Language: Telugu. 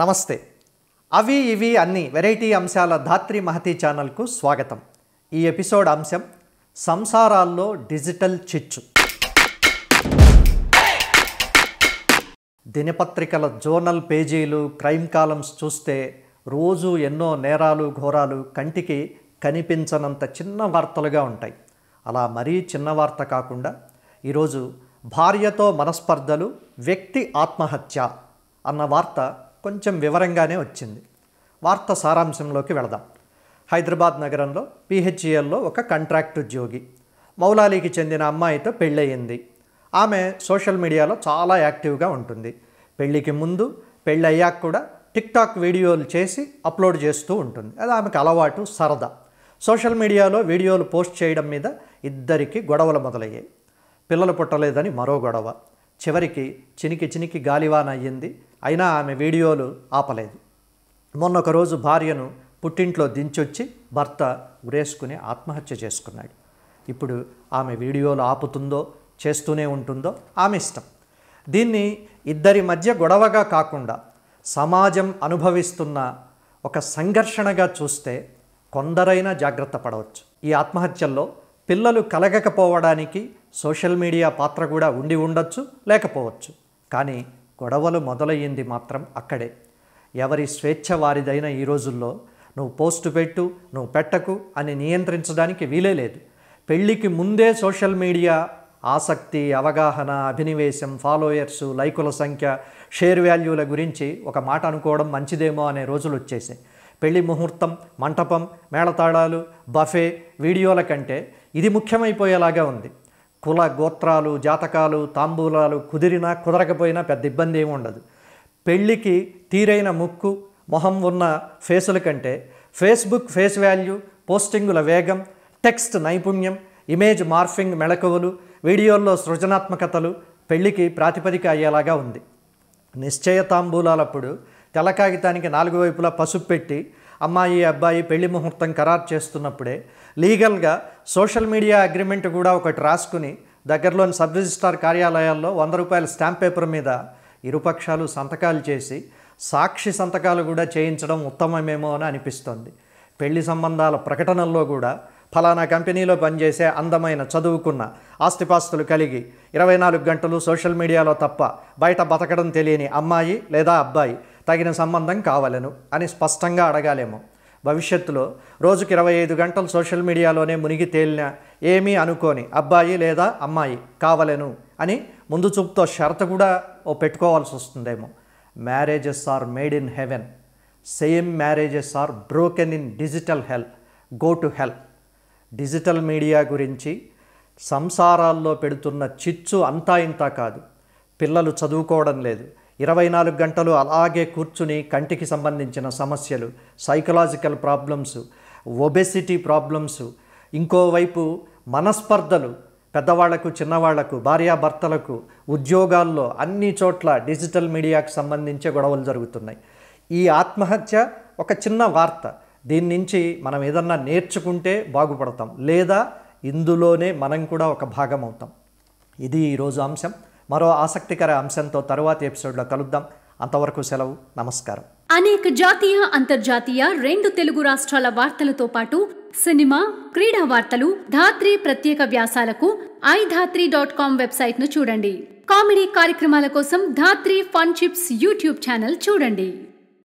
నమస్తే అవి ఇవి అన్ని వెరైటీ అంశాల ధాత్రి మహతి ఛానల్కు స్వాగతం ఈ ఎపిసోడ్ అంశం సంసారాల్లో డిజిటల్ చిచ్చు దినపత్రికల జోనల్ పేజీలు క్రైమ్ కాలమ్స్ చూస్తే రోజు ఎన్నో నేరాలు ఘోరాలు కంటికి కనిపించనంత చిన్న వార్తలుగా ఉంటాయి అలా మరీ చిన్న వార్త కాకుండా ఈరోజు భార్యతో మనస్పర్ధలు వ్యక్తి ఆత్మహత్య అన్న వార్త కొంచెం వివరంగానే వచ్చింది వార్త సారాంశంలోకి వెళదాం హైదరాబాద్ నగరంలో పిహెచ్ఈఎల్లో ఒక కాంట్రాక్ట్ ఉద్యోగి మౌలాలీకి చెందిన అమ్మాయితో పెళ్ళయింది ఆమె సోషల్ మీడియాలో చాలా యాక్టివ్గా ఉంటుంది పెళ్ళికి ముందు పెళ్ళయ్యాక కూడా టిక్టాక్ వీడియోలు చేసి అప్లోడ్ చేస్తూ ఉంటుంది అది ఆమెకు అలవాటు సరదా సోషల్ మీడియాలో వీడియోలు పోస్ట్ చేయడం మీద ఇద్దరికి గొడవలు మొదలయ్యాయి పిల్లలు పుట్టలేదని మరో గొడవ చివరికి చినికి చినికి గాలివాన అయ్యింది అయినా ఆమె వీడియోలు ఆపలేదు మొన్నొక రోజు భార్యను పుట్టింట్లో దించొచ్చి భర్త ఉరేసుకుని ఆత్మహత్య చేసుకున్నాడు ఇప్పుడు ఆమె వీడియోలు ఆపుతుందో చేస్తూనే ఉంటుందో ఆమె ఇష్టం దీన్ని ఇద్దరి మధ్య గొడవగా కాకుండా సమాజం అనుభవిస్తున్న ఒక సంఘర్షణగా చూస్తే కొందరైనా జాగ్రత్త పడవచ్చు ఈ ఆత్మహత్యల్లో పిల్లలు కలగకపోవడానికి సోషల్ మీడియా పాత్ర కూడా ఉండి ఉండొచ్చు లేకపోవచ్చు కానీ గొడవలు మొదలయ్యింది మాత్రం అక్కడే ఎవరి స్వేచ్ఛ వారిదైన ఈ రోజుల్లో నువ్వు పోస్ట్ పెట్టు నువ్వు పెట్టకు అని నియంత్రించడానికి వీలే లేదు పెళ్ళికి ముందే సోషల్ మీడియా ఆసక్తి అవగాహన అభినివేశం ఫాలోయర్సు లైకుల సంఖ్య షేర్ వాల్యూల గురించి ఒక మాట అనుకోవడం మంచిదేమో అనే రోజులు వచ్చేసాయి పెళ్లి ముహూర్తం మంటపం మేళతాళాలు బఫే వీడియోల కంటే ఇది ముఖ్యమైపోయేలాగా ఉంది కుల గోత్రాలు జాతకాలు తాంబూలాలు కుదిరినా కుదరకపోయినా పెద్ద ఇబ్బంది ఏమి ఉండదు పెళ్ళికి తీరైన ముక్కు మొహం ఉన్న ఫేసుల కంటే ఫేస్బుక్ ఫేస్ వాల్యూ పోస్టింగుల వేగం టెక్స్ట్ నైపుణ్యం ఇమేజ్ మార్ఫింగ్ మెళకువలు వీడియోల్లో సృజనాత్మకతలు పెళ్లికి ప్రాతిపదిక అయ్యేలాగా ఉంది నిశ్చయ తాంబూలాలప్పుడు తెల్ల కాగితానికి నాలుగు వైపులా పసుపు పెట్టి అమ్మాయి అబ్బాయి పెళ్లి ముహూర్తం ఖరారు చేస్తున్నప్పుడే లీగల్గా సోషల్ మీడియా అగ్రిమెంట్ కూడా ఒకటి రాసుకుని దగ్గరలోని సబ్ రిజిస్ట్రార్ కార్యాలయాల్లో వంద రూపాయల స్టాంప్ పేపర్ మీద ఇరుపక్షాలు సంతకాలు చేసి సాక్షి సంతకాలు కూడా చేయించడం ఉత్తమమేమో అని అనిపిస్తోంది పెళ్లి సంబంధాల ప్రకటనల్లో కూడా ఫలానా కంపెనీలో పనిచేసే అందమైన చదువుకున్న ఆస్తిపాస్తులు కలిగి ఇరవై నాలుగు గంటలు సోషల్ మీడియాలో తప్ప బయట బతకడం తెలియని అమ్మాయి లేదా అబ్బాయి తగిన సంబంధం కావలను అని స్పష్టంగా అడగాలేమో భవిష్యత్తులో రోజుకి ఇరవై ఐదు గంటలు సోషల్ మీడియాలోనే మునిగి తేలిన ఏమీ అనుకోని అబ్బాయి లేదా అమ్మాయి కావలను అని ముందు చూపుతో షరత కూడా ఓ పెట్టుకోవాల్సి వస్తుందేమో marriages are made in heaven same marriages are broken in digital hell go to hell digital media గురించి సంసారాల్లో పెడుతున్న చిచ్చు అంతా ఇంతా కాదు పిల్లలు చదువుకోవడం లేదు ఇరవై నాలుగు గంటలు అలాగే కూర్చుని కంటికి సంబంధించిన సమస్యలు సైకలాజికల్ ప్రాబ్లమ్స్ ఒబెసిటీ ప్రాబ్లమ్స్ ఇంకోవైపు మనస్పర్ధలు పెద్దవాళ్లకు చిన్నవాళ్లకు భార్యాభర్తలకు ఉద్యోగాల్లో అన్ని చోట్ల డిజిటల్ మీడియాకు సంబంధించే గొడవలు జరుగుతున్నాయి ఈ ఆత్మహత్య ఒక చిన్న వార్త దీని నుంచి మనం ఏదన్నా నేర్చుకుంటే బాగుపడతాం లేదా ఇందులోనే మనం కూడా ఒక భాగం అవుతాం ఇది ఈరోజు అంశం మరో ఆసక్తికర అంశంతో తరువాతి ఎపిసోడ్లో కలుద్దాం అంతవరకు సెలవు నమస్కారం అనేక జాతీయ అంతర్జాతీయ రెండు తెలుగు రాష్ట్రాల వార్తలతో పాటు సినిమా క్రీడా వార్తలు ధాత్రి ప్రత్యేక వ్యాసాలకు ఐ ధాత్రి డాట్ కామ్ వెబ్సైట్ను చూడండి కామెడీ కార్యక్రమాల కోసం Dhatri fun chips YouTube channel చూడండి